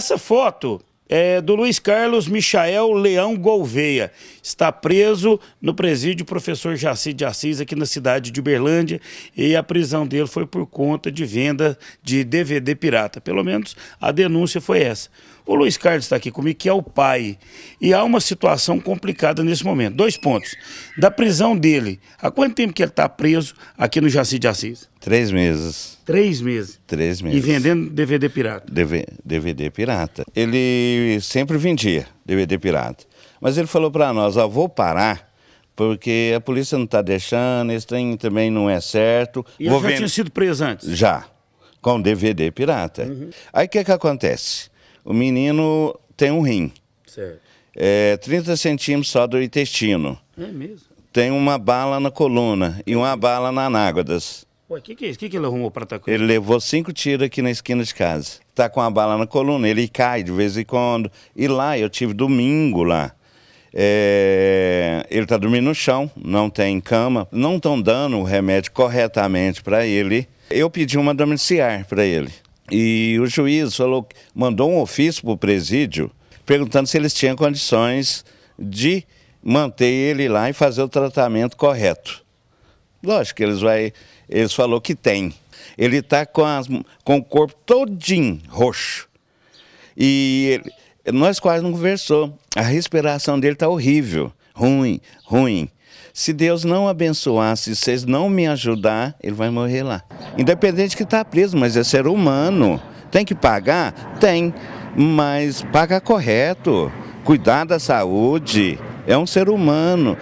Essa foto é, do Luiz Carlos Michael Leão Gouveia. Está preso no presídio professor Jaci de Assis, aqui na cidade de Uberlândia, e a prisão dele foi por conta de venda de DVD pirata. Pelo menos a denúncia foi essa. O Luiz Carlos está aqui comigo, que é o pai. E há uma situação complicada nesse momento. Dois pontos. Da prisão dele, há quanto tempo que ele está preso aqui no Jaci de Assis? Três meses. Três meses? Três meses. E vendendo DVD pirata? DVD pirata. Ele sempre vendia DVD pirata. Mas ele falou para nós, ó, vou parar porque a polícia não está deixando, esse trem também não é certo. E vou já tinha sido preso antes? Já, com DVD pirata. Uhum. Aí o que, que acontece? O menino tem um rim. Certo. É, 30 centímetros só do intestino. É mesmo? Tem uma bala na coluna e uma bala na anáguadas. O que, que é isso? O que, que ele arrumou para atacar? Ele levou cinco tiros aqui na esquina de casa. Tá com a bala na coluna, ele cai de vez em quando. E lá, eu tive domingo lá. É, ele está dormindo no chão, não tem cama, não estão dando o remédio corretamente para ele. Eu pedi uma domiciliar para ele. E o juiz falou, mandou um ofício para o presídio perguntando se eles tinham condições de manter ele lá e fazer o tratamento correto. Lógico, eles vai, eles falou que tem. Ele está com, as, com o corpo todinho roxo. E ele, nós quase não conversou. A respiração dele está horrível, ruim, ruim. Se Deus não abençoar, se vocês não me ajudar, ele vai morrer lá. Independente que está preso, mas é ser humano. Tem que pagar? Tem. Mas paga correto. Cuidar da saúde. É um ser humano.